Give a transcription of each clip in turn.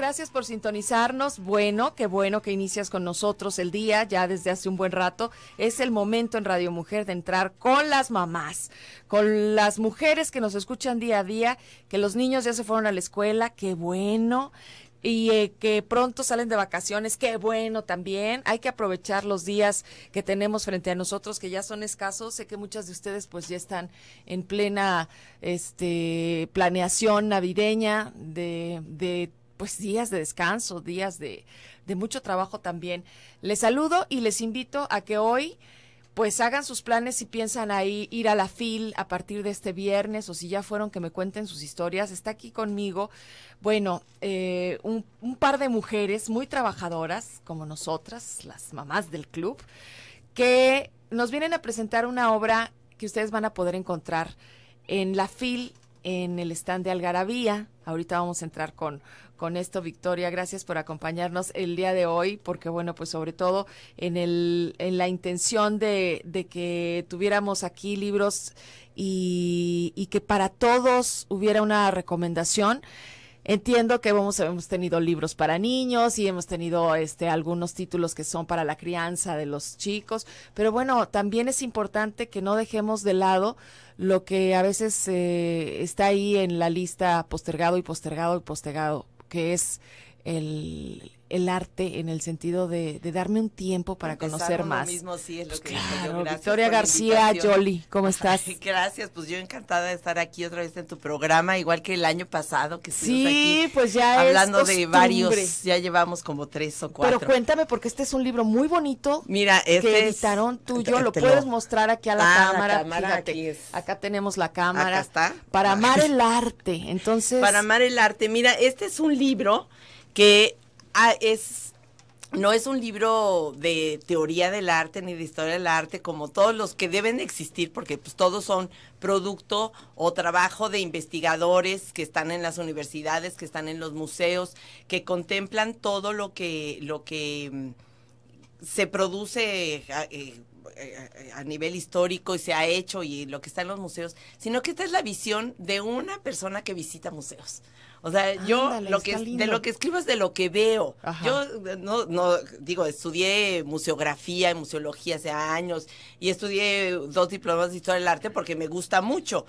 gracias por sintonizarnos. Bueno, qué bueno que inicias con nosotros el día, ya desde hace un buen rato. Es el momento en Radio Mujer de entrar con las mamás, con las mujeres que nos escuchan día a día, que los niños ya se fueron a la escuela, qué bueno, y eh, que pronto salen de vacaciones, qué bueno también. Hay que aprovechar los días que tenemos frente a nosotros, que ya son escasos. Sé que muchas de ustedes pues ya están en plena este, planeación navideña de, de pues días de descanso, días de, mucho trabajo también. Les saludo y les invito a que hoy pues hagan sus planes si piensan ahí ir a la FIL a partir de este viernes o si ya fueron que me cuenten sus historias. Está aquí conmigo, bueno, eh, un, un, par de mujeres muy trabajadoras como nosotras, las mamás del club, que nos vienen a presentar una obra que ustedes van a poder encontrar en la FIL en el stand de Algarabía. Ahorita vamos a entrar con, con esto, Victoria. Gracias por acompañarnos el día de hoy, porque bueno, pues sobre todo en, el, en la intención de, que tuviéramos aquí libros y, y que para todos hubiera una recomendación. Entiendo que hemos, hemos tenido libros para niños y hemos tenido este, algunos títulos que son para la crianza de los chicos, pero bueno, también es importante que no dejemos de lado lo que a veces eh, está ahí en la lista postergado y postergado y postergado, que es el, el arte en el sentido de, de darme un tiempo para conocer más. mismo sí es pues Victoria García jolie ¿cómo estás? gracias, pues yo encantada de estar aquí otra vez en tu programa, igual que el año pasado que estuvimos sí, pues ya hablando de varios, ya llevamos como tres o cuatro. Pero cuéntame porque este es un libro muy bonito. Mira, este que editaron tú y yo, lo puedes mostrar aquí a la ah, cámara. acá tenemos la cámara. Acá está. Para ah. amar el arte. Entonces Para amar el arte. Mira, este es un libro que Ah, es no es un libro de teoría del arte ni de historia del arte como todos los que deben existir porque pues todos son producto o trabajo de investigadores que están en las universidades, que están en los museos, que contemplan todo lo que lo que mm, se produce eh, eh, eh, a nivel histórico y se ha hecho y lo que está en los museos, sino que esta es la visión de una persona que visita museos. O sea, yo lo que de lo que escribo es de lo que veo. Yo eh, no, no digo, estudié museografía y museología hace años y estudié dos diplomas de historia del arte porque me gusta mucho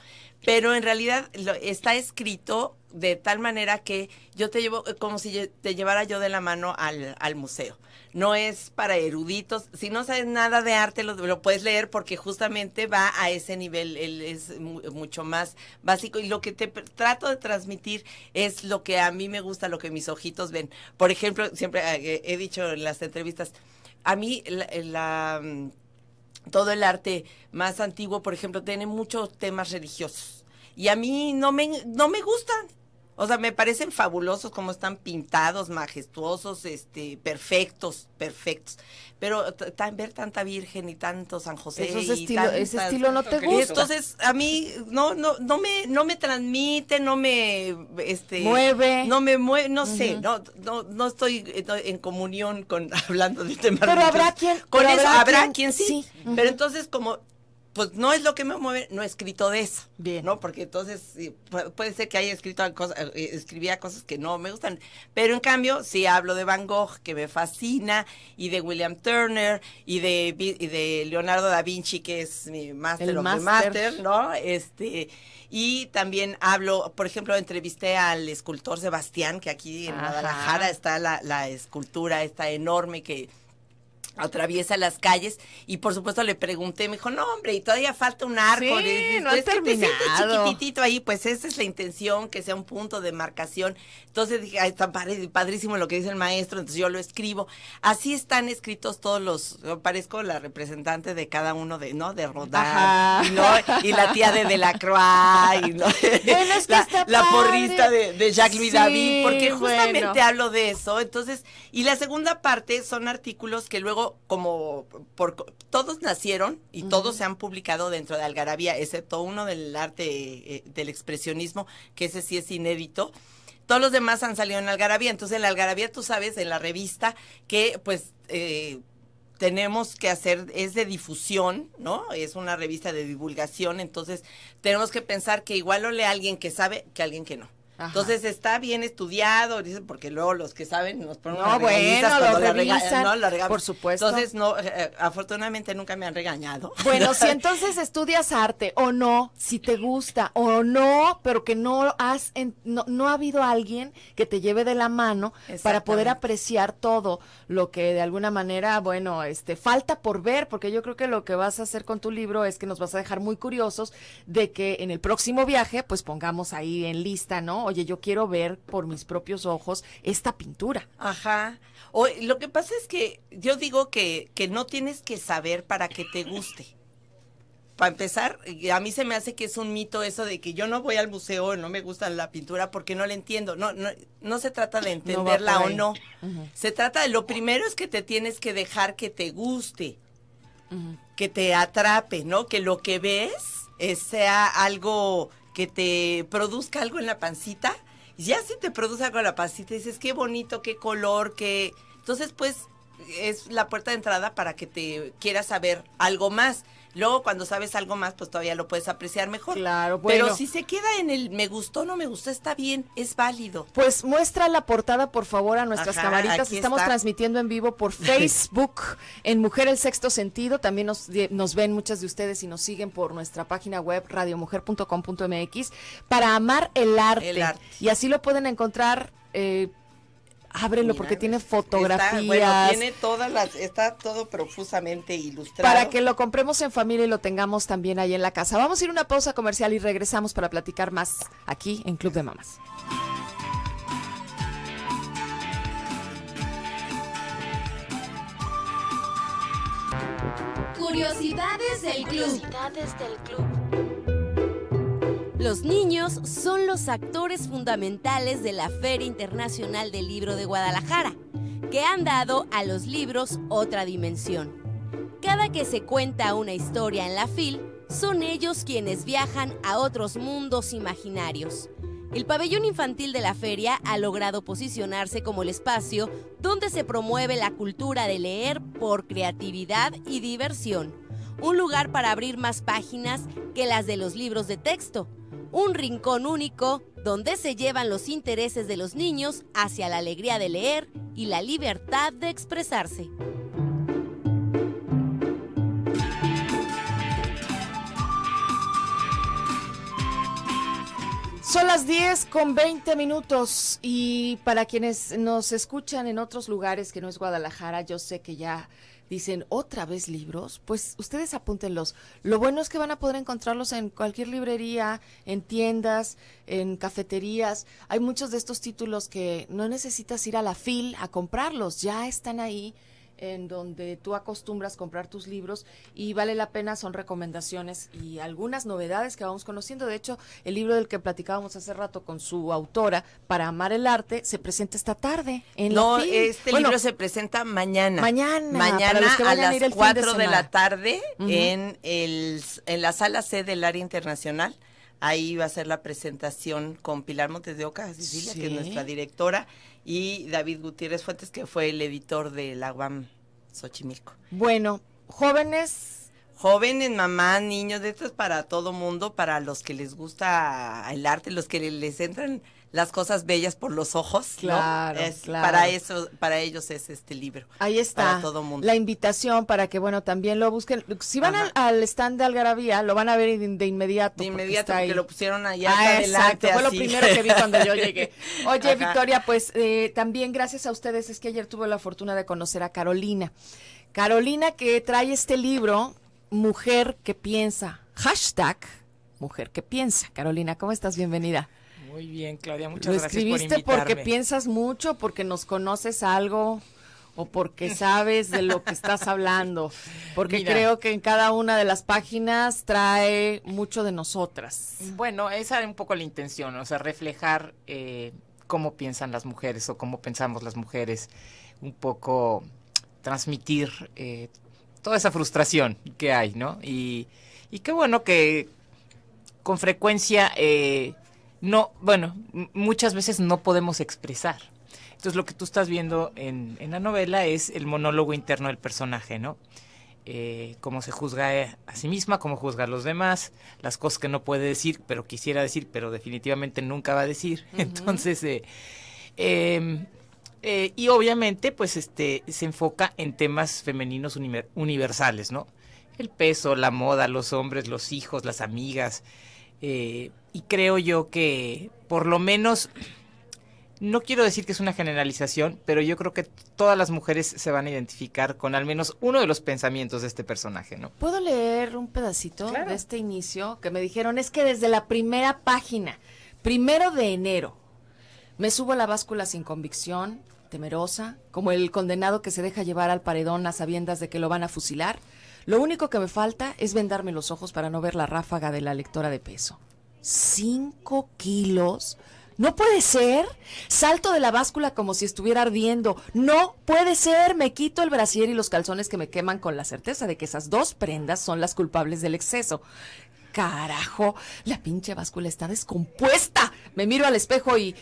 pero en realidad está escrito de tal manera que yo te llevo eh, como si te llevara yo de la mano al, al museo. No es para eruditos. Si no sabes nada de arte, lo, puedes leer porque justamente va a ese nivel. es mucho más básico. Y lo que te trato de transmitir es lo que a mí me gusta, lo que mis ojitos ven. Por ejemplo, siempre eh, he dicho en las entrevistas, a mí la mm, todo el arte más antiguo, por ejemplo, tiene muchos temas religiosos. Y a mí no me, no me gustan. O sea, me parecen fabulosos como están pintados, majestuosos, este, perfectos, perfectos. Pero ver tanta Virgen y tanto San José y estilo, ese estilo no te gusta. entonces a mí no no no me no me transmite, no me este, mueve. No me mueve, no sé, no, no no estoy eh, en comunión con hablando de tema Pero habrá quien habrá, quien, sí. Pero entonces como pues no es lo que me mueve, no he escrito de eso. Bien. ¿No? Porque entonces puede ser que haya escrito cosas, eh, escribía cosas que no me gustan. Pero en cambio, sí hablo de Van Gogh, que me fascina, y de William Turner, y de, de Leonardo da Vinci, que es mi máster ¿no? Este. Y también hablo, por ejemplo, entrevisté al escultor Sebastián, que aquí en Guadalajara está la, la escultura, está enorme que atraviesa las calles y por supuesto le pregunté, me dijo, no hombre, y todavía falta un arco. Sí, no pues es que te ahí, pues esa es la intención, que sea un punto de marcación. Entonces dije, está padrísimo lo que dice el maestro, entonces yo lo escribo. Así están escritos todos los, yo parezco la representante de cada uno de, ¿no? De Rodaja, y, ¿no? y la tía de Delacroix, y ¿no? la, porrista de, de Jacques Louis David, porque justamente hablo de eso. Entonces, y la segunda parte son artículos que luego como todos nacieron y todos se han publicado dentro de Algarabía, excepto uno del arte eh, del expresionismo, que ese sí es inédito todos los demás han salido en Algarabía. Entonces, en Algarabía, tú sabes, en la revista, que pues eh, tenemos que hacer, es de difusión, ¿no? Es una revista de divulgación, entonces tenemos que pensar que igual lo lee alguien que sabe que alguien que no. Entonces está bien estudiado, porque luego los que saben nos ponen No, bueno, lo revisan, por supuesto. Entonces no, eh, eh, afortunadamente nunca me han regañado. Bueno, si entonces estudias arte o no, si te gusta o no, pero que no has, no, ha habido alguien que te lleve de la mano para poder apreciar todo lo que de alguna manera, bueno, este, falta por ver, porque yo creo que lo que vas a hacer con tu libro es que nos vas a dejar muy curiosos de que en el próximo viaje, pues pongamos ahí en lista, ¿no? oye, yo quiero ver por mis propios ojos esta pintura. Ajá. lo que pasa es que yo digo que, que no tienes que saber para que te guste. Para empezar, a mí se me hace que es un mito eso de que yo no voy al museo, no me gusta la pintura porque no la entiendo. No, no, se trata de entenderla o no. Se trata de lo primero es que te tienes que dejar que te guste, que te atrape, ¿no? Que lo que ves eh, sea algo que te produzca algo en la pancita. ya si te produce algo en la pancita, dices, qué bonito, qué color, qué... Entonces, pues, es la puerta de entrada para que te quieras saber algo más. Luego cuando sabes algo más, pues todavía lo puedes apreciar mejor. Claro, bueno. Pero si se queda en el me gustó, no me gustó, está bien, es válido. Pues muestra la portada, por favor, a nuestras camaritas. Estamos transmitiendo en vivo por Facebook en Mujer el Sexto Sentido. También nos, ven muchas de ustedes y nos siguen por nuestra página web radiomujer.com.mx para amar el arte. Y así lo pueden encontrar eh, Ábrelo porque tiene fotografías. Está, tiene todas las, está todo profusamente ilustrado. Para que lo compremos en familia y lo tengamos también ahí en la casa. Vamos a ir a una pausa comercial y regresamos para platicar más aquí en Club de Mamás. Curiosidades del club. Curiosidades del club. Los niños son los actores fundamentales de la Feria Internacional del Libro de Guadalajara, que han dado a los libros otra dimensión. Cada que se cuenta una historia en la FIL, son ellos quienes viajan a otros mundos imaginarios. El pabellón infantil de la feria ha logrado posicionarse como el espacio donde se promueve la cultura de leer por creatividad y diversión. Un lugar para abrir más páginas que las de los libros de texto un rincón único donde se llevan los intereses de los niños hacia la alegría de leer y la libertad de expresarse. Son las 10 con 20 minutos y para quienes nos escuchan en otros lugares que no es Guadalajara, yo sé que ya dicen, ¿otra vez libros? Pues ustedes apúntenlos. Lo bueno es que van a poder encontrarlos en cualquier librería, en tiendas, en cafeterías. Hay muchos de estos títulos que no necesitas ir a la fil a comprarlos, ya están ahí en donde tú acostumbras comprar tus libros y vale la pena, son recomendaciones y algunas novedades que vamos conociendo. De hecho, el libro del que platicábamos hace rato con su autora, Para Amar el Arte, se presenta esta tarde. En no, este libro se presenta mañana. Mañana. Mañana a, las cuatro 4 de, la tarde en, el, en la sala C del área internacional. Ahí va a ser la presentación con Pilar Montes de Oca, Cecilia, que es nuestra directora, y David Gutiérrez Fuentes, que fue el editor de la UAM Xochimilco. Bueno, jóvenes jóvenes, mamá, niños, esto es para todo mundo, para los que les gusta el arte, los que les entran las cosas bellas por los ojos. Claro, claro, Para eso, para ellos es este libro. Ahí está. Para todo mundo. La invitación para que, bueno, también lo busquen. Si van al, stand de Algarabía, lo van a ver de, inmediato. De inmediato, porque, lo pusieron allá. Ah, exacto. Fue lo primero que vi cuando yo llegué. Oye, Victoria, pues eh, también gracias a ustedes. Es que ayer tuve la fortuna de conocer a Carolina. Carolina que trae este libro, Mujer que piensa. Hashtag Mujer que piensa. Carolina, ¿cómo estás? Bienvenida. Muy bien, Claudia, muchas gracias. escribiste porque piensas mucho, porque nos conoces algo o porque sabes de lo que estás hablando, porque creo que en cada una de las páginas trae mucho de nosotras. Bueno, esa es un poco la intención, o sea, reflejar eh, cómo piensan las mujeres o cómo pensamos las mujeres, un poco transmitir eh, toda esa frustración que hay, ¿no? Y, y qué bueno que con frecuencia eh, no, bueno, muchas veces no podemos expresar. Entonces lo que tú estás viendo en, la novela es el monólogo interno del personaje, ¿no? Eh, cómo se juzga eh, a sí misma, cómo juzga a los demás, las cosas que no puede decir, pero quisiera decir, pero definitivamente nunca va a decir. Entonces, eh, em, y obviamente, pues este, se enfoca en temas femeninos universales, ¿no? El peso, la moda, los hombres, los hijos, las amigas, y creo yo que por lo menos no quiero decir que es una generalización, pero yo creo que todas las mujeres se van a identificar con al menos uno de los pensamientos de este personaje, ¿no? ¿Puedo leer un pedacito de este inicio que me dijeron? Es que desde la primera página, primero de enero, me subo a la báscula sin convicción, temerosa, como el condenado que se deja llevar al paredón a sabiendas de que lo van a fusilar. Lo único que me falta es vendarme los ojos para no ver la ráfaga de la lectora de peso. 5 kilos. No puede ser. Salto de la báscula como si estuviera ardiendo. No puede ser. Me quito el brasier y los calzones que me queman con la certeza de que esas dos prendas son las culpables del exceso. Carajo, la pinche báscula está descompuesta. Me miro al espejo y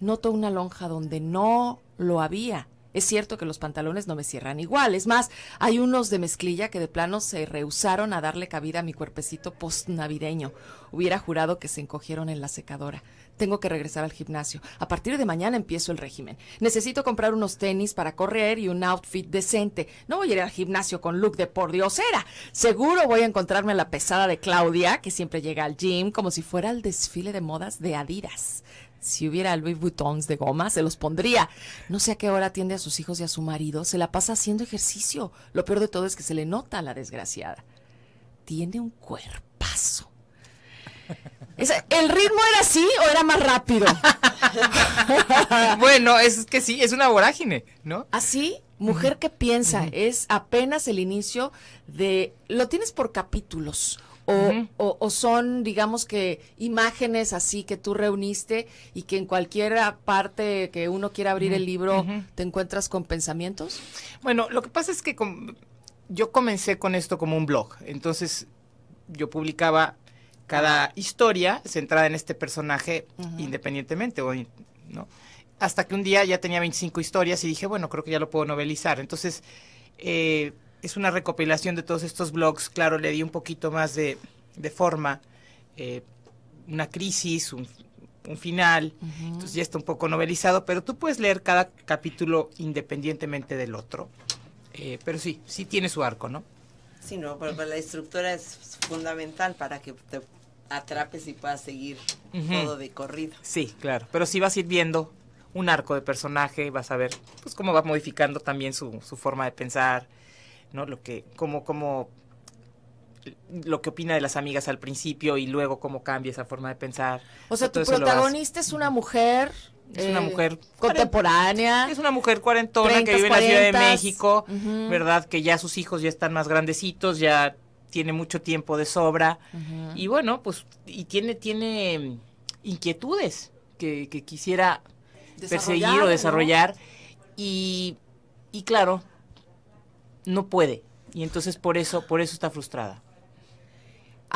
noto una lonja donde no lo había. Es cierto que los pantalones no me cierran igual. Es más, hay unos de mezclilla que de plano se rehusaron a darle cabida a mi cuerpecito postnavideño. Hubiera jurado que se encogieron en la secadora. Tengo que regresar al gimnasio. A partir de mañana empiezo el régimen. Necesito comprar unos tenis para correr y un outfit decente. No voy a ir al gimnasio con look de por diosera. Seguro voy a encontrarme la pesada de Claudia, que siempre llega al gym como si fuera el desfile de modas de Adidas. Si hubiera Louis Vuittons de goma, se los pondría. No sé a qué hora atiende a sus hijos y a su marido. Se la pasa haciendo ejercicio. Lo peor de todo es que se le nota a la desgraciada. Tiene un cuerpazo. ¿El ritmo era así o era más rápido? bueno, es que sí, es una vorágine, ¿no? Así, ¿Ah, mujer que piensa, es apenas el inicio de... Lo tienes por capítulos o, son, digamos que, imágenes así que tú reuniste y que en cualquier parte que uno quiera abrir el libro te encuentras con pensamientos? Bueno, lo que pasa es que yo comencé con esto como un blog, entonces yo publicaba cada historia centrada en este personaje independientemente, ¿no? Hasta que un día ya tenía 25 historias y dije, bueno, creo que ya lo puedo novelizar. Entonces, eh, es una recopilación de todos estos blogs. Claro, le di un poquito más de, forma, eh, una crisis, un, final. Entonces ya está un poco novelizado, pero tú puedes leer cada capítulo independientemente del otro. Eh, pero sí, sí tiene su arco, ¿no? Sí, no, la estructura es fundamental para que te atrapes y puedas seguir todo de corrido. Sí, claro. Pero si vas a ir viendo un arco de personaje, vas a ver pues cómo va modificando también su, su forma de pensar, ¿no? Lo que, como, como lo que opina de las amigas al principio y luego cómo cambia esa forma de pensar. O sea, tu protagonista es una mujer. Es una eh, mujer contemporánea. Es una mujer cuarentona que vive en la Ciudad de México, ¿verdad? Que ya sus hijos ya están más grandecitos, ya tiene mucho tiempo de sobra. Y bueno, pues, y tiene, tiene mm, inquietudes que, quisiera perseguir o desarrollar. Y, y claro, no puede. Y entonces por eso, por eso está frustrada.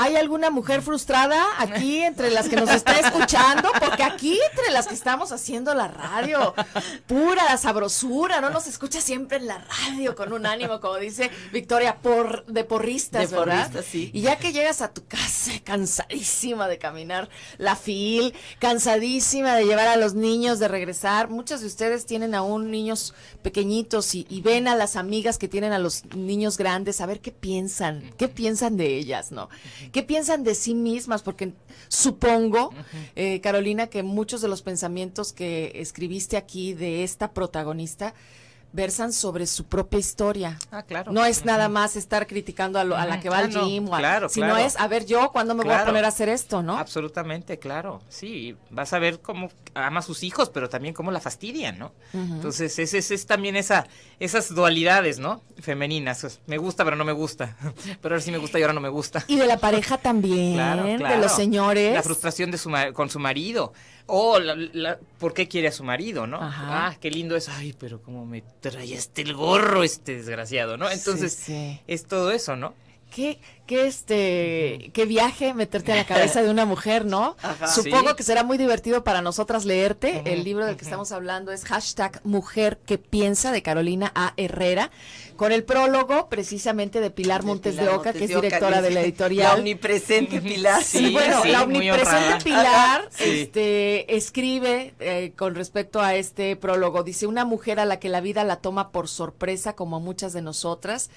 ¿Hay alguna mujer frustrada aquí entre las que nos está escuchando? Porque aquí entre las que estamos haciendo la radio, pura la sabrosura, no nos escucha siempre en la radio con un ánimo, como dice Victoria, por, de porristas, de sí. Y ya que llegas a tu casa cansadísima de caminar la fil, cansadísima de llevar a los niños, de regresar, muchas de ustedes tienen aún niños pequeñitos y, y ven a las amigas que tienen a los niños grandes, a ver qué piensan, qué piensan de ellas, ¿no? ¿Qué piensan de sí mismas? Porque supongo, eh, Carolina, que muchos de los pensamientos que escribiste aquí de esta protagonista, versan sobre su propia historia. Ah, claro. No es nada más estar criticando a, la que va al ah, gym, sino es, a ver, yo cuándo me voy a poner a hacer esto, ¿no? Absolutamente, claro. Sí, vas a ver cómo ama a sus hijos, pero también cómo la fastidian, ¿no? Entonces, es, es, también esa, esas dualidades, ¿no? Femeninas. Pues, me gusta, pero no me gusta. pero ahora sí me gusta y ahora no me gusta. Y de la pareja también, de los señores. La frustración de su, con su marido. O la, por qué quiere a su marido, ¿no? Ah, qué lindo es. Ay, pero cómo me traía este el gorro este desgraciado, ¿no? Entonces, es todo eso, ¿no? qué, este, qué viaje meterte a la cabeza de una mujer, ¿no? Supongo que será muy divertido para nosotras leerte. el libro del que estamos hablando es hashtag Mujer que piensa de Carolina A. Herrera, con el prólogo precisamente de Pilar Montes de, Oca, que es directora de, la editorial. La omnipresente Pilar. Sí, bueno, la omnipresente Pilar este, escribe eh, con respecto a este prólogo. Dice, una mujer a la que la vida la toma por sorpresa, como muchas de nosotras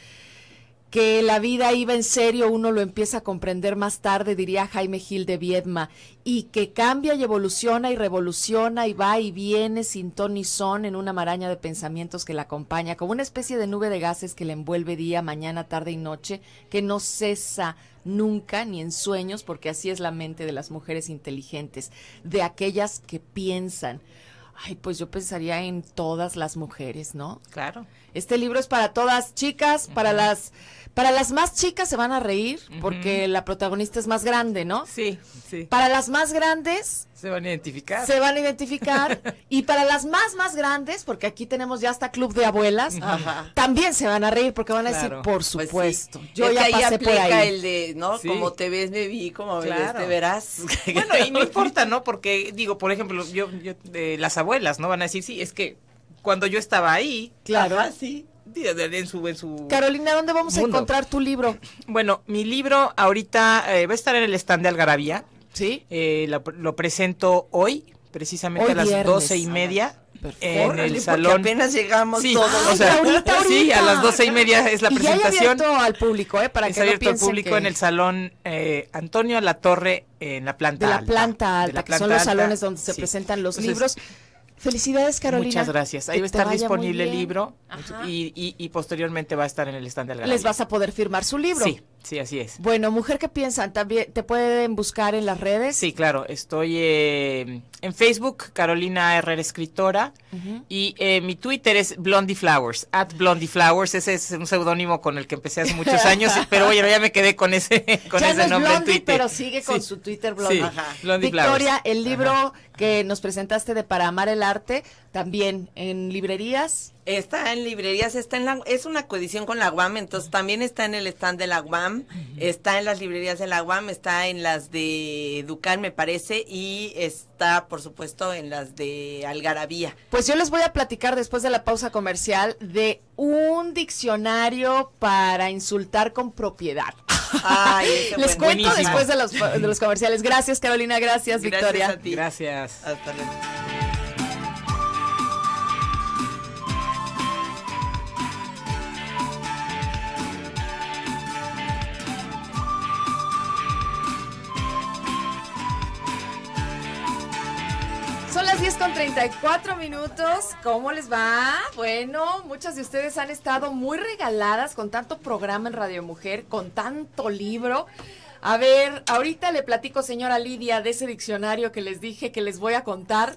que la vida iba en serio, uno lo empieza a comprender más tarde, diría Jaime Gil de Viedma, y que cambia y evoluciona y revoluciona y va y viene sin ton ni son en una maraña de pensamientos que la acompaña, como una especie de nube de gases que le envuelve día, mañana, tarde y noche, que no cesa nunca ni en sueños, porque así es la mente de las mujeres inteligentes, de aquellas que piensan. Ay, pues yo pensaría en todas las mujeres, ¿no? Claro. Este libro es para todas chicas, para las para las más chicas se van a reír porque la protagonista es más grande, ¿no? Sí, sí. Para las más grandes se van a identificar. Se van a identificar. y para las más, más grandes, porque aquí tenemos ya hasta Club de Abuelas, también se van a reír porque van a decir, por pues supuesto. Yo ya por ahí. el de, ¿no? Como te ves, me vi, como verás. bueno, y no importa, ¿no? Porque, digo, por ejemplo, yo, yo eh, las abuelas, ¿no? Van a decir, sí, es que cuando yo estaba ahí. Claro. así sí. En su, en su Carolina, ¿dónde vamos a encontrar tu libro? Bueno, mi libro ahorita eh, va a estar en el stand de Algarabía. Sí. Eh, lo, presento hoy, precisamente a las doce y media. Ah, en el salón. apenas llegamos todos. a las doce y media es la presentación. Ya abierto al público, ¿eh? Para que abierto al público en el salón eh, Antonio La Torre en la planta de la alta. Planta alta, que son los salones donde se presentan los libros Felicidades, Carolina. Muchas gracias. Ahí va a estar disponible el libro y, posteriormente va a estar en el stand del Les vas a poder firmar su libro. Sí, sí, así es. Bueno, mujer, ¿qué piensan? ¿También te pueden buscar en las redes? Sí, claro. Estoy eh, en Facebook, Carolina Herrera Escritora. Y eh, mi Twitter es Blondie Flowers, at Blondie Flowers. Ese es un seudónimo con el que empecé hace muchos años, pero bueno, ya me quedé con ese, con ese nombre Twitter. Pero sigue con su Twitter Blondie. Victoria, el libro que nos presentaste de Para Amar el Arte, también en librerías. Está en librerías, está en es una coedición con la UAM, entonces también está en el stand de la UAM, está en las librerías de la UAM, está en las de Educar, me parece, y está, por supuesto, en las de Algarabía. Pues yo les voy a platicar después de la pausa comercial de un diccionario para insultar con propiedad. les cuento después de los, comerciales. Gracias, Carolina, gracias, Victoria. Gracias. 10 con 34 minutos. ¿Cómo les va? Bueno, muchas de ustedes han estado muy regaladas con tanto programa en Radio Mujer, con tanto libro. A ver, ahorita le platico, señora Lidia, de ese diccionario que les dije que les voy a contar.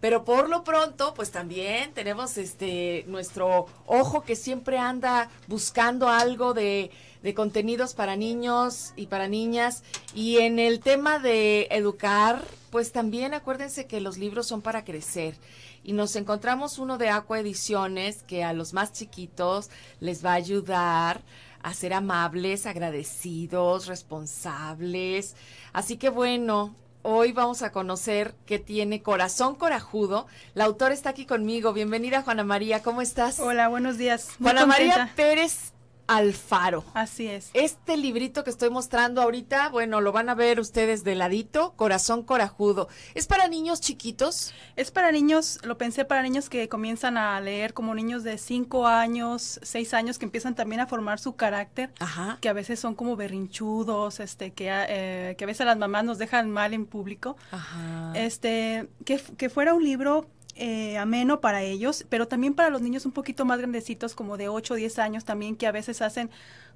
Pero por lo pronto, pues también tenemos este nuestro ojo que siempre anda buscando algo de de contenidos para niños y para niñas. Y en el tema de educar, pues también acuérdense que los libros son para crecer. Y nos encontramos uno de Aqua Ediciones que a los más chiquitos les va a ayudar a ser amables, agradecidos, responsables. Así que bueno, hoy vamos a conocer que tiene Corazón Corajudo. La autora está aquí conmigo. Bienvenida, Juana María. ¿Cómo estás? Hola, buenos días. Juana María Pérez Alfaro. Así es. Este librito que estoy mostrando ahorita, bueno, lo van a ver ustedes de ladito, Corazón Corajudo. ¿Es para niños chiquitos? Es para niños, lo pensé para niños que comienzan a leer como niños de 5 años, 6 años, que empiezan también a formar su carácter, que a veces son como berrinchudos, este, que, ah, eh, que a veces las mamás nos dejan mal en público. Ajá. Este, que, que fuera un libro eh, ameno para ellos, pero también para los niños un poquito más grandecitos, como de 8 o 10 años también, que a veces hacen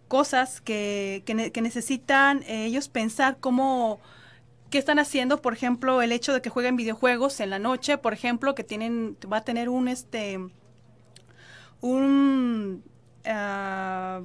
cosas que, que, necesitan eh, ellos pensar cómo qué están haciendo, por ejemplo, el hecho de que jueguen videojuegos en la noche, por ejemplo, que tienen, va a tener un este un ah,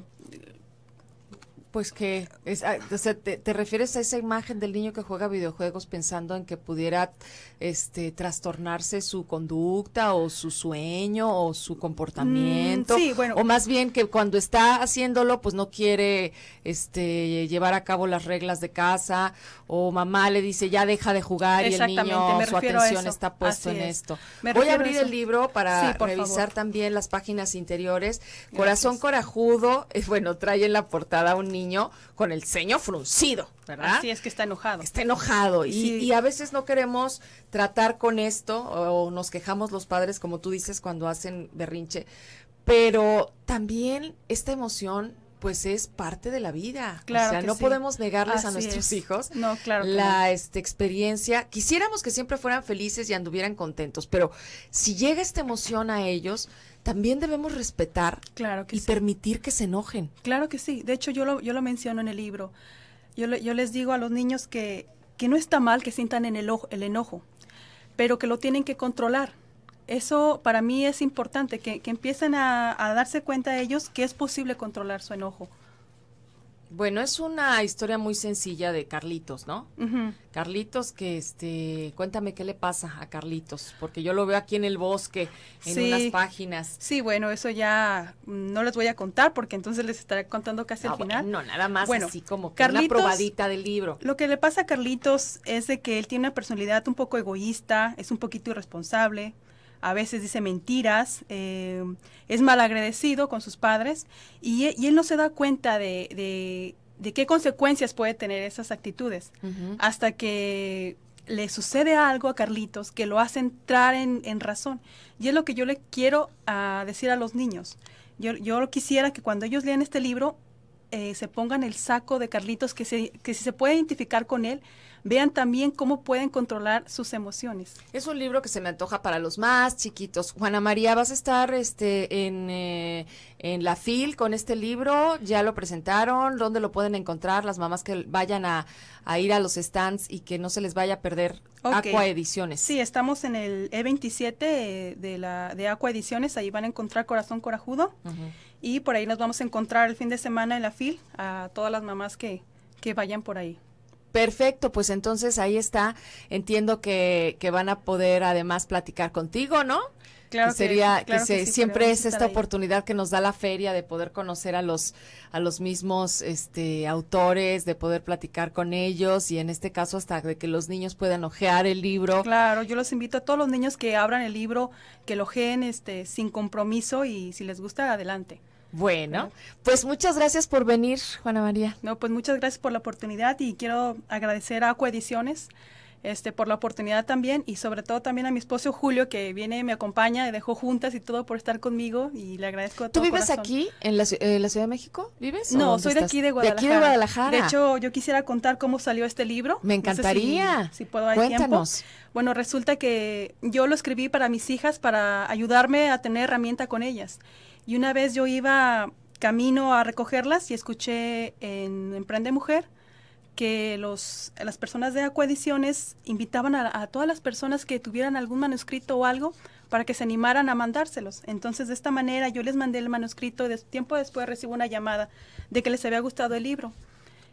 pues que, es, ah, o sea, te, refieres a esa imagen del niño que juega videojuegos pensando en que pudiera este, trastornarse su conducta o su sueño o su mm, comportamiento. sí, bueno. O más bien que cuando está haciéndolo, pues no quiere este, llevar a cabo las reglas de casa o mamá le dice ya deja de jugar y el niño su atención está puesto en esto. Voy a abrir el libro para revisar también las páginas interiores. Corazón Corajudo, eh, bueno, trae en la portada un niño con el ceño fruncido, ¿verdad? Así es que está enojado. Está enojado. Y, y a veces no queremos tratar con esto o nos quejamos los padres, como tú dices, cuando hacen berrinche. Pero también esta emoción pues es parte de la vida. Claro. O sea, no podemos negarles a nuestros hijos la este, experiencia. Quisiéramos que siempre fueran felices y anduvieran contentos, pero si llega esta emoción a ellos, también debemos respetar y permitir que se enojen. Claro que sí. De hecho, yo lo, yo lo menciono en el libro. Yo, yo les digo a los niños que, que no está mal que sientan en el, ojo, el enojo, pero que lo tienen que controlar eso para mí es importante, que, empiecen a, darse cuenta ellos que es posible controlar su enojo. Bueno, es una historia muy sencilla de Carlitos, ¿no? Carlitos, que este, cuéntame qué le pasa a Carlitos, porque yo lo veo aquí en el bosque, en unas páginas. Sí, bueno, eso ya no les voy a contar, porque entonces les estaré contando casi al ah, final. no, nada más bueno, así como que probadita del libro. Lo que le pasa a Carlitos es de que él tiene una personalidad un poco egoísta, es un poquito irresponsable, a veces dice mentiras, eh, es malagradecido con sus padres y, él no se da cuenta de, qué consecuencias puede tener esas actitudes hasta que le sucede algo a Carlitos que lo hace entrar en, razón. Y es lo que yo le quiero ah, decir a los niños. Yo, yo quisiera que cuando ellos lean este libro eh, se pongan el saco de Carlitos, que, se, que si se puede identificar con él, vean también cómo pueden controlar sus emociones. Es un libro que se me antoja para los más chiquitos. Juana María, vas a estar este en, eh, la FIL con este libro, ya lo presentaron, ¿dónde lo pueden encontrar las mamás que vayan a, ir a los stands y que no se les vaya a perder Aqua Ediciones? Sí, estamos en el E27 de, la, de Aqua Ediciones, ahí van a encontrar Corazón Corajudo. Y por ahí nos vamos a encontrar el fin de semana en la FIL a todas las mamás que vayan por ahí. Perfecto, pues entonces ahí está. Entiendo que, van a poder además platicar contigo, ¿no? Claro que sería que, siempre es esta oportunidad que nos da la feria de poder conocer a los a los mismos este autores de poder platicar con ellos y en este caso hasta de que los niños puedan ojear el libro claro yo los invito a todos los niños que abran el libro que lo ojeen este sin compromiso y si les gusta adelante bueno, pues muchas gracias por venir, Juana María. No, pues muchas gracias por la oportunidad y quiero agradecer a Coediciones. Ediciones este, por la oportunidad también y sobre todo también a mi esposo Julio que viene me acompaña, dejó juntas y todo por estar conmigo y le agradezco a todos ¿Tú vives aquí en eh, la, Ciudad de México? ¿Vives? No, soy de aquí de Guadalajara. De aquí de Guadalajara. De hecho, yo quisiera contar cómo salió este libro. Me encantaría. si, puedo Cuéntanos. Bueno, resulta que yo lo escribí para mis hijas para ayudarme a tener herramienta con ellas. Y una vez yo iba camino a recogerlas y escuché en Emprende Mujer que los, las personas de Acuediciones invitaban a, todas las personas que tuvieran algún manuscrito o algo para que se animaran a mandárselos. Entonces, de esta manera, yo les mandé el manuscrito y de, tiempo después recibo una llamada de que les había gustado el libro.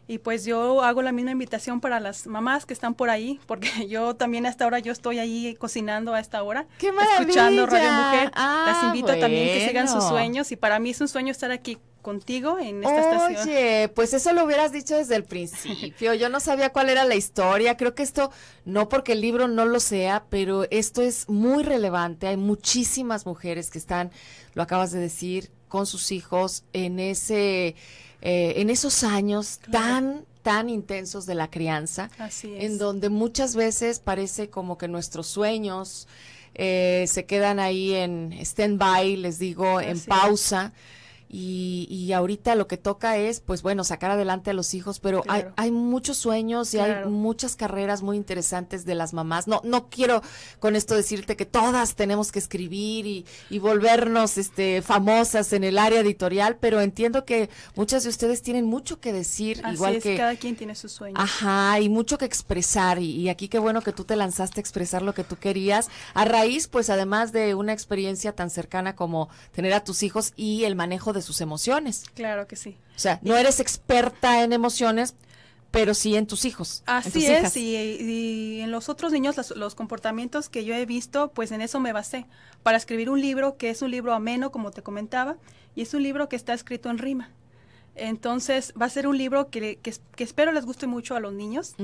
Y pues yo hago la misma invitación para las mamás que están por ahí, porque yo también hasta ahora yo estoy ahí cocinando a esta hora, ¡Qué escuchando Radio Mujer. las ah, invito también que sigan sus sueños y para mí es un sueño estar aquí contigo en esta estación. Oye, pues eso lo hubieras dicho desde el principio. Yo no sabía cuál era la historia. Creo que esto, no porque el libro no lo sea, pero esto es muy relevante. Hay muchísimas mujeres que están, lo acabas de decir, con sus hijos en ese eh, en esos años tan tan intensos de la crianza, en donde muchas veces parece como que nuestros sueños eh, se quedan ahí en stand-by, les digo, en pausa. Y, y, ahorita lo que toca es, pues bueno, sacar adelante a los hijos, pero hay, hay, muchos sueños y hay muchas carreras muy interesantes de las mamás. No, no quiero con esto decirte que todas tenemos que escribir y, y volvernos este, famosas en el área editorial, pero entiendo que muchas de ustedes tienen mucho que decir, igual que cada quien tiene sus sueños. Ajá, y mucho que expresar. Y, y aquí qué bueno que tú te lanzaste a expresar lo que tú querías, a raíz, pues además de una experiencia tan cercana como tener a tus hijos y el manejo de sus emociones. Claro que sí. O sea, no eres experta en emociones, pero sí en tus hijos. Así es, Y, en los otros niños los, comportamientos que yo he visto, pues en eso me basé, para escribir un libro que es un libro ameno, como te comentaba, y es un libro que está escrito en rima. Entonces va a ser un libro que, que, espero les guste mucho a los niños.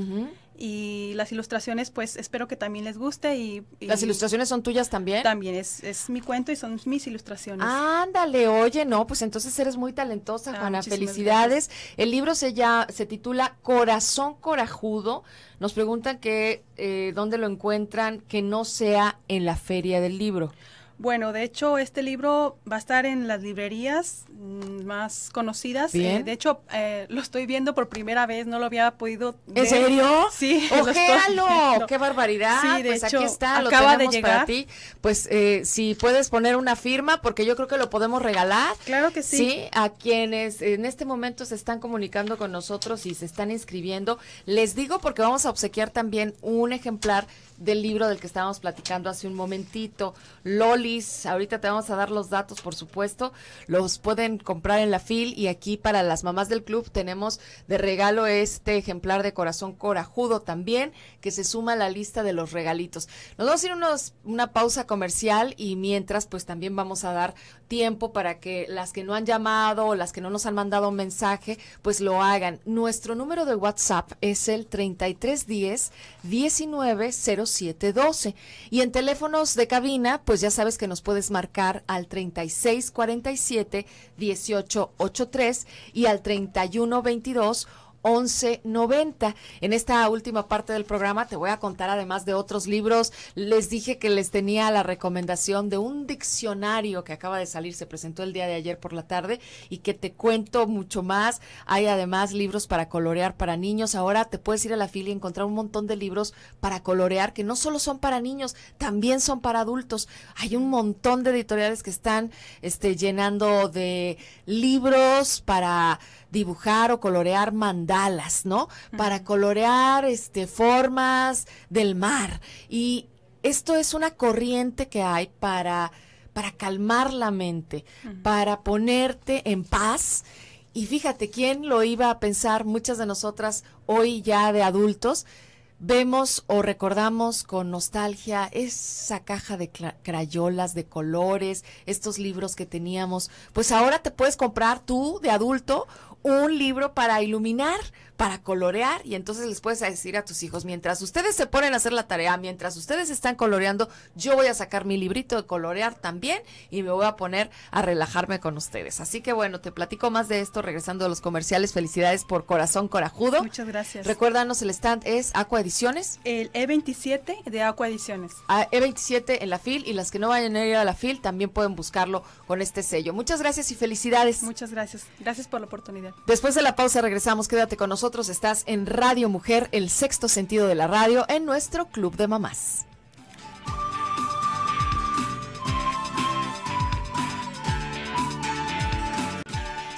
Y las ilustraciones, pues espero que también les guste. Y, ¿Las ilustraciones son tuyas también? También, es, es, mi cuento y son mis ilustraciones. Ándale, oye, no, pues entonces eres muy talentosa, ah, Juana. Felicidades. El libro se, ya, se titula Corazón Corajudo. Nos preguntan que eh, dónde lo encuentran, que no sea en la feria del libro. Bueno, de hecho, este libro va a estar en las librerías mm, más conocidas. Eh, de hecho, eh, lo estoy viendo por primera vez, no lo había podido ver. ¿En serio? Sí. ¡Ojéalo! ¡Qué barbaridad! pues aquí está, lo acaba de llegar. para ti. Pues eh, si puedes poner una firma, porque yo creo que lo podemos regalar. Claro que sí. Sí, a quienes en este momento se están comunicando con nosotros y se están inscribiendo. Les digo porque vamos a obsequiar también un ejemplar del libro del que estábamos platicando hace un momentito, Loli ahorita te vamos a dar los datos, por supuesto. Los pueden comprar en la FIL y aquí para las mamás del club tenemos de regalo este ejemplar de corazón corajudo también, que se suma a la lista de los regalitos. Nos vamos a ir unos, una pausa comercial y mientras pues también vamos a dar tiempo para que las que no han llamado o las que no nos han mandado un mensaje, pues lo hagan. Nuestro número de WhatsApp es el 3310 190712 y en teléfonos de cabina, pues ya sabes que nos puedes marcar al 3647 1883 y al 3122 1190. En esta última parte del programa te voy a contar además de otros libros. Les dije que les tenía la recomendación de un diccionario que acaba de salir, se presentó el día de ayer por la tarde y que te cuento mucho más. Hay además libros para colorear para niños. Ahora te puedes ir a la fila y encontrar un montón de libros para colorear que no solo son para niños, también son para adultos. Hay un montón de editoriales que están este, llenando de libros para dibujar o colorear, Dallas, ¿no? Para colorear este, formas del mar. Y esto es una corriente que hay para, para calmar la mente, para ponerte en paz. Y fíjate, ¿quién lo iba a pensar? Muchas de nosotras hoy ya de adultos vemos o recordamos con nostalgia esa caja de crayolas de colores, estos libros que teníamos. Pues ahora te puedes comprar tú de adulto un libro para iluminar, para colorear y entonces les puedes decir a tus hijos, mientras ustedes se ponen a hacer la tarea, mientras ustedes están coloreando, yo voy a sacar mi librito de colorear también y me voy a poner a relajarme con ustedes. Así que bueno, te platico más de esto regresando a los comerciales. Felicidades por Corazón Corajudo. Muchas gracias. Recuérdanos, el stand es Aqua Ediciones. El E27 de Aqua Ediciones. A E27 en la FIL y las que no vayan a ir a la FIL también pueden buscarlo con este sello. Muchas gracias y felicidades. Muchas gracias. Gracias por la oportunidad. Después de la pausa regresamos, quédate con nosotros estás en Radio Mujer, el sexto sentido de la radio, en nuestro Club de Mamás.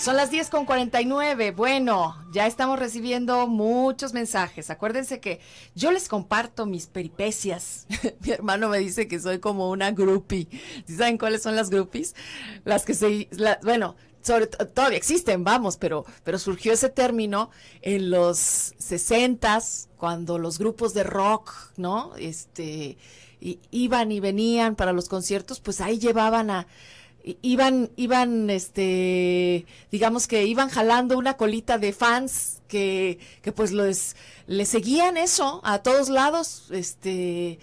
Son las 10 con 49. Bueno, ya estamos recibiendo muchos mensajes. Acuérdense que yo les comparto mis peripecias. Mi hermano me dice que soy como una groupie. ¿Saben cuáles son las grupis? Las que se. bueno, todavía existen, vamos, pero, pero surgió ese término en los sesentas cuando los grupos de rock, ¿no? Este, iban y venían para los conciertos, pues ahí llevaban a, iban, iban, este, digamos que iban jalando una colita de fans que, pues les, les seguían eso a todos lados, este,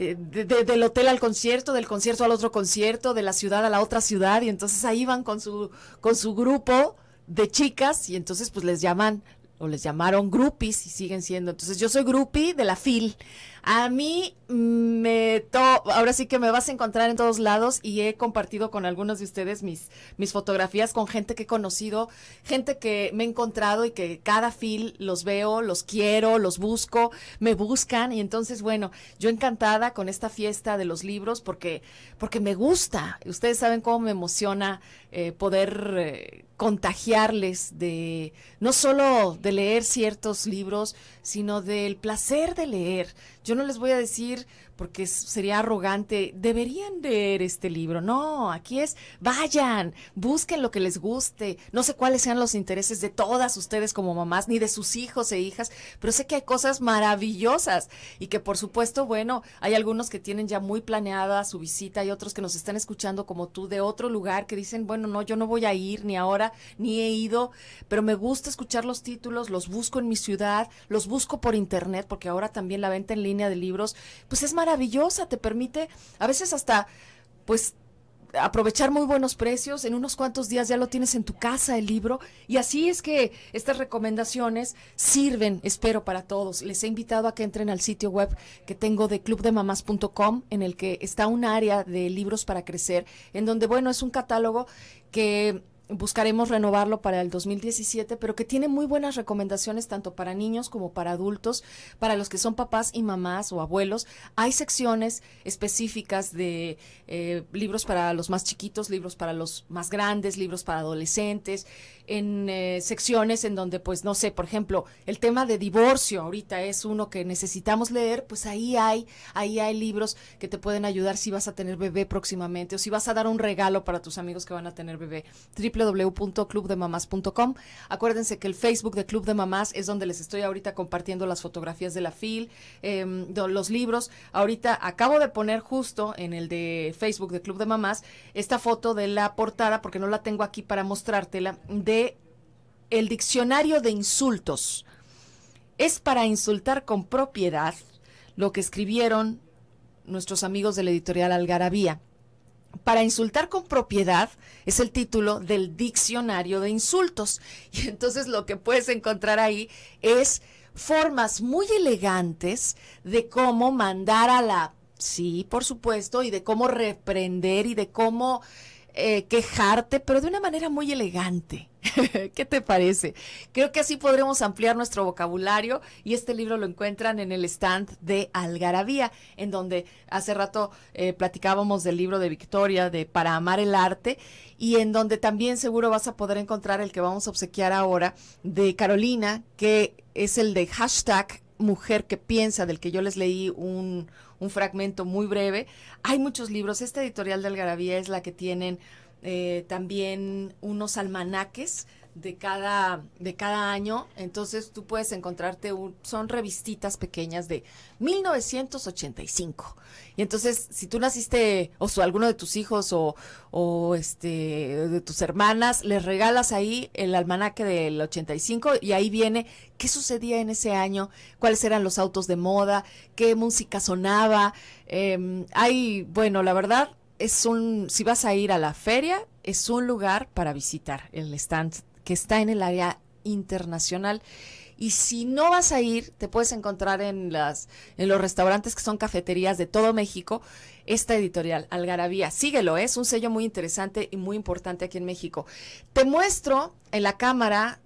eh, del hotel al concierto, del concierto al otro concierto, de la ciudad a la otra ciudad, y entonces ahí van con su, con su grupo de chicas, y entonces pues les llaman, o les llamaron groupies, y siguen siendo. Entonces yo soy groupie de la FIL. A mí me to ahora sí que me vas a encontrar en todos lados y he compartido con algunos de ustedes mis, mis fotografías con gente que he conocido, gente que me he encontrado y que cada fil los veo, los quiero, los busco, me buscan y entonces bueno, yo encantada con esta fiesta de los libros porque porque me gusta. Ustedes saben cómo me emociona eh, poder eh, contagiarles de no solo de leer ciertos libros, sino del placer de leer. Yo no les voy a decir porque sería arrogante. Deberían leer este libro. No, aquí es, vayan, busquen lo que les guste. No sé cuáles sean los intereses de todas ustedes como mamás, ni de sus hijos e hijas, pero sé que hay cosas maravillosas y que por supuesto, bueno, hay algunos que tienen ya muy planeada su visita, y otros que nos están escuchando como tú de otro lugar que dicen, bueno, no, yo no voy a ir ni ahora, ni he ido, pero me gusta escuchar los títulos, los busco en mi ciudad, los busco por internet, porque ahora también la venta en línea de libros, pues es maravilloso maravillosa, te permite a veces hasta, pues, aprovechar muy buenos precios, en unos cuantos días ya lo tienes en tu casa el libro y así es que estas recomendaciones sirven, espero, para todos. Les he invitado a que entren al sitio web que tengo de clubdemamás.com en el que está un área de libros para crecer, en donde, bueno, es un catálogo que buscaremos renovarlo para el 2017, pero que tiene muy buenas recomendaciones tanto para niños como para adultos, para los que son papás y mamás o abuelos. Hay secciones específicas de eh, libros para los más chiquitos, libros para los más grandes, libros para adolescentes, en eh, secciones en donde, pues, no sé, por ejemplo, el tema de divorcio ahorita es uno que necesitamos leer, pues ahí hay, ahí hay libros que te pueden ayudar si vas a tener bebé próximamente o si vas a dar un regalo para tus amigos que van a tener bebé. www.clubdemamás.com. Acuérdense que el Facebook de Club de Mamás es donde les estoy ahorita compartiendo las fotografías de la FIL, em, los libros. Ahorita acabo de poner justo en el de Facebook de Club de Mamás esta foto de la portada, porque no la tengo aquí para mostrártela, de el diccionario de insultos. Es para insultar con propiedad lo que escribieron nuestros amigos de la editorial Algarabía. Para insultar con propiedad es el título del diccionario de insultos. Y entonces lo que puedes encontrar ahí es formas muy elegantes de cómo mandar a la... Sí, por supuesto, y de cómo reprender y de cómo eh, quejarte, pero de una manera muy elegante. ¿Qué te parece? Creo que así podremos ampliar nuestro vocabulario y este libro lo encuentran en el stand de Algarabía, en donde hace rato eh, platicábamos del libro de Victoria de Para amar el arte y en donde también seguro vas a poder encontrar el que vamos a obsequiar ahora de Carolina, que es el de hashtag mujer que piensa, del que yo les leí un, un fragmento muy breve. Hay muchos libros. Esta editorial de Algarabía es la que tienen eh, también unos almanaques de cada, de cada año. Entonces tú puedes encontrarte, un, son revistitas pequeñas de 1985. Y entonces, si tú naciste, o su, alguno de tus hijos o, o este, de tus hermanas, les regalas ahí el almanaque del 85 y ahí viene qué sucedía en ese año, cuáles eran los autos de moda, qué música sonaba. Em, hay, bueno, la verdad, es un, si vas a ir a la feria, es un lugar para visitar el stand que está en el área internacional. Y si no vas a ir, te puedes encontrar en, las, en los restaurantes que son cafeterías de todo México esta editorial, Algarabía. Síguelo, ¿eh? es un sello muy interesante y muy importante aquí en México. Te muestro en la cámara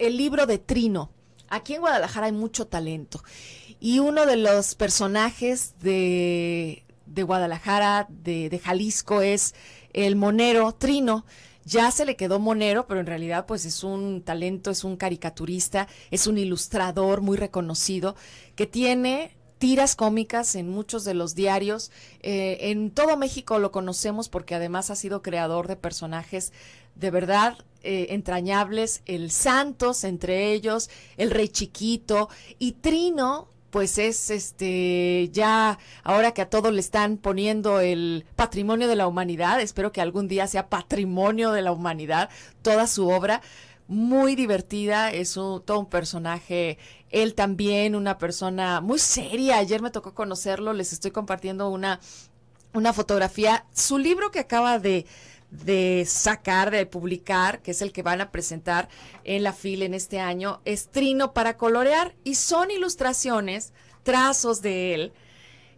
el libro de Trino. Aquí en Guadalajara hay mucho talento. Y uno de los personajes de, de Guadalajara, de Jalisco, es el monero Trino ya se le quedó monero, pero en realidad pues es un talento, es un caricaturista, es un ilustrador muy reconocido que tiene tiras cómicas en muchos de los diarios. Eh, en todo México lo conocemos porque además ha sido creador de personajes de verdad eh, entrañables, el Santos entre ellos, el Rey Chiquito y Trino, pues es este ya ahora que a todos le están poniendo el patrimonio de la humanidad, espero que algún día sea patrimonio de la humanidad toda su obra muy divertida, es un, todo un personaje, él también una persona muy seria, ayer me tocó conocerlo, les estoy compartiendo una una fotografía, su libro que acaba de de sacar, de publicar, que es el que van a presentar en la fila en este año, es Trino para colorear y son ilustraciones, trazos de él,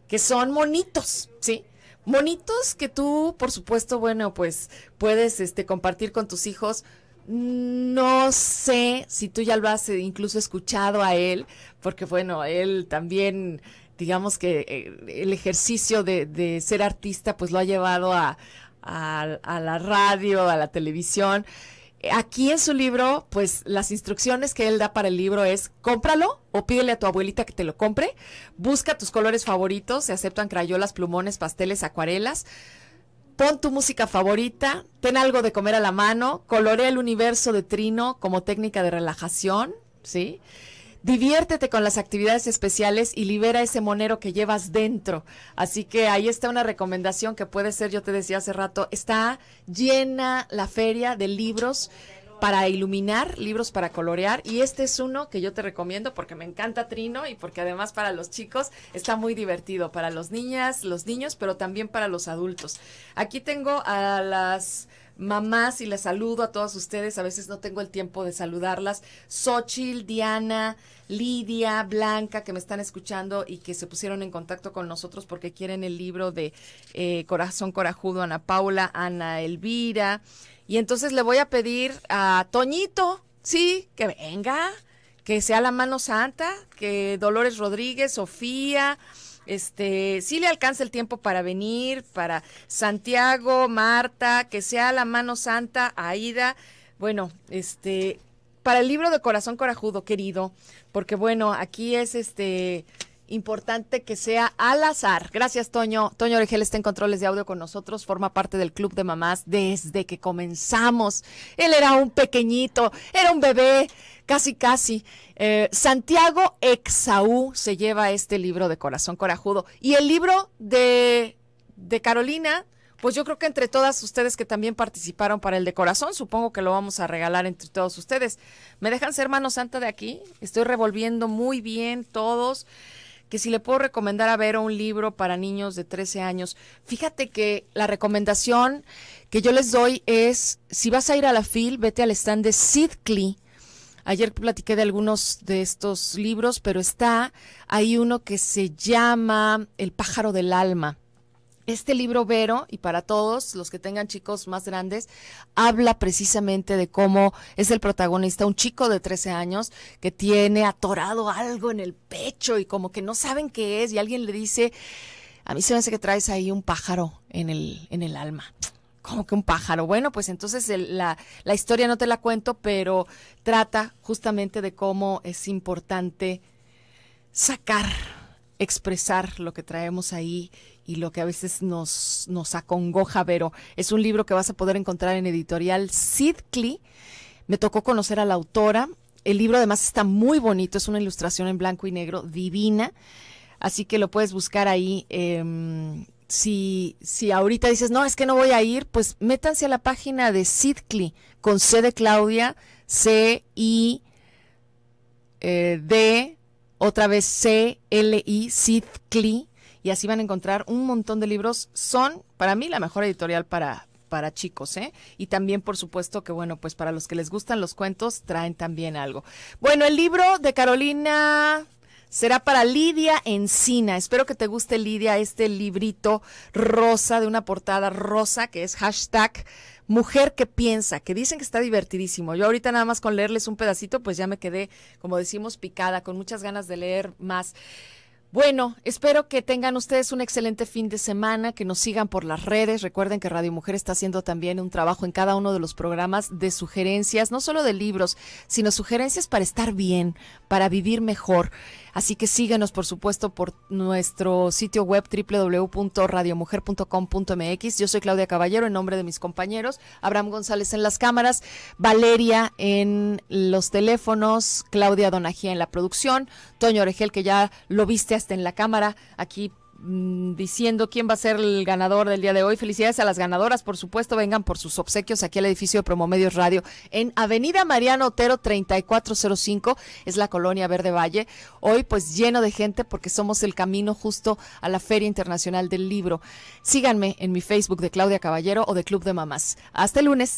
que son monitos, ¿sí? Monitos que tú, por supuesto, bueno, pues puedes este, compartir con tus hijos. No sé si tú ya lo has eh, incluso escuchado a él, porque bueno, él también digamos que eh, el ejercicio de, ser artista pues lo ha llevado a, a, la radio, a la televisión. Aquí en su libro, pues las instrucciones que él da para el libro es cómpralo o pídele a tu abuelita que te lo compre, busca tus colores favoritos, se aceptan crayolas, plumones, pasteles, acuarelas pon tu música favorita, ten algo de comer a la mano, colorea el universo de Trino como técnica de relajación, ¿sí? Diviértete con las actividades especiales y libera ese monero que llevas dentro. Así que ahí está una recomendación que puede ser, yo te decía hace rato, está llena la feria de libros para iluminar, libros para colorear y este es uno que yo te recomiendo porque me encanta Trino y porque además para los chicos está muy divertido, para los niñas, los niños, pero también para los adultos. Aquí tengo a las mamás y les saludo a todas ustedes. A veces no tengo el tiempo de saludarlas. Xochil, Diana, Lidia, Blanca, que me están escuchando y que se pusieron en contacto con nosotros porque quieren el libro de eh, Corazón Corajudo, Ana Paula, Ana Elvira. Y entonces le voy a pedir a Toñito, sí, que venga, que sea la mano santa, que Dolores Rodríguez, Sofía este, sí le alcanza el tiempo para venir, para Santiago, Marta, que sea la mano santa, Aida, bueno, este, para el libro de Corazón Corajudo, querido, porque bueno, aquí es este importante que sea al azar. Gracias, Toño. Toño Orejel está en controles de audio con nosotros, forma parte del Club de Mamás desde que comenzamos. Él era un pequeñito, era un bebé, casi, casi. Eh, Santiago Exaú se lleva este libro de Corazón Corajudo. Y el libro de, de Carolina, pues yo creo que entre todas ustedes que también participaron para el de corazón, supongo que lo vamos a regalar entre todos ustedes. ¿Me dejan ser mano santa de aquí? Estoy revolviendo muy bien todos que si le puedo recomendar a ver un libro para niños de 13 años. Fíjate que la recomendación que yo les doy es, si vas a ir a la FIL, vete al stand de Sidcli. Ayer platiqué de algunos de estos libros, pero está hay uno que se llama El pájaro del alma este libro, Vero, y para todos los que tengan chicos más grandes, habla precisamente de cómo es el protagonista, un chico de 13 años que tiene atorado algo en el pecho y como que no saben qué es y alguien le dice, a mí se me hace que traes ahí un pájaro en el, en el alma. Como que un pájaro. Bueno, pues entonces la, la historia no te la cuento, pero trata justamente de cómo es importante sacar, expresar lo que traemos ahí y lo que a veces nos, nos acongoja, pero es un libro que vas a poder encontrar en editorial Sidcli. Me tocó conocer a la autora. El libro además está muy bonito, es una ilustración en blanco y negro divina, así que lo puedes buscar ahí. Em, si, ahorita dices, no, es que no voy a ir, pues métanse a la página de Sidcli con C de Claudia, C I eh, D, otra vez C L I, Sidcli y así van a encontrar un montón de libros. Son, para mí, la mejor editorial para, para chicos, ¿eh? Y también, por supuesto, que bueno, pues para los que les gustan los cuentos, traen también algo. Bueno, el libro de Carolina será para Lidia Encina. Espero que te guste, Lidia, este librito rosa, de una portada rosa, que es hashtag Mujer que piensa, que dicen que está divertidísimo. Yo ahorita nada más con leerles un pedacito, pues ya me quedé, como decimos, picada, con muchas ganas de leer más. Bueno, espero que tengan ustedes un excelente fin de semana, que nos sigan por las redes. Recuerden que Radio Mujer está haciendo también un trabajo en cada uno de los programas de sugerencias, no solo de libros, sino sugerencias para estar bien, para vivir mejor. Así que síguenos, por supuesto, por nuestro sitio web www.radiomujer.com.mx. Yo soy Claudia Caballero, en nombre de mis compañeros, Abraham González en las cámaras, Valeria en los teléfonos, Claudia Donajía en la producción, Toño Oregel, que ya lo viste hasta en la cámara, aquí Mm, diciendo quién va a ser el ganador del día de hoy. Felicidades a las ganadoras, por supuesto, vengan por sus obsequios aquí al edificio de Promomedios Radio en Avenida Mariano Otero 3405, es la colonia Verde Valle. Hoy pues lleno de gente porque somos el camino justo a la Feria Internacional del Libro. Síganme en mi Facebook de Claudia Caballero o de Club de Mamás. Hasta el lunes.